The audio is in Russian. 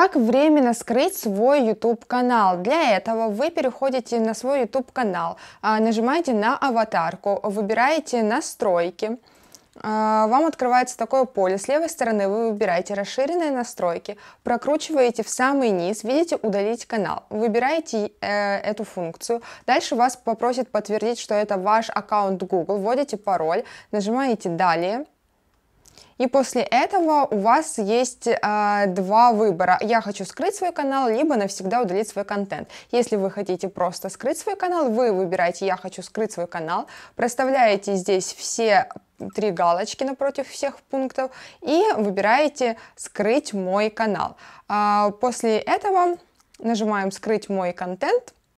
Как временно скрыть свой YouTube-канал? Для этого вы переходите на свой YouTube-канал, а, нажимаете на аватарку, выбираете «Настройки», а, вам открывается такое поле. С левой стороны вы выбираете расширенные настройки, прокручиваете в самый низ, видите «Удалить канал», выбираете э, эту функцию. Дальше вас попросят подтвердить, что это ваш аккаунт Google, вводите пароль, нажимаете «Далее», и после этого у вас есть э, два выбора. Я хочу скрыть свой канал, либо навсегда удалить свой контент. Если вы хотите просто скрыть свой канал, вы выбираете «Я хочу скрыть свой канал», проставляете здесь все три галочки напротив всех пунктов и выбираете «Скрыть мой канал». А, после этого нажимаем «Скрыть мой контент»,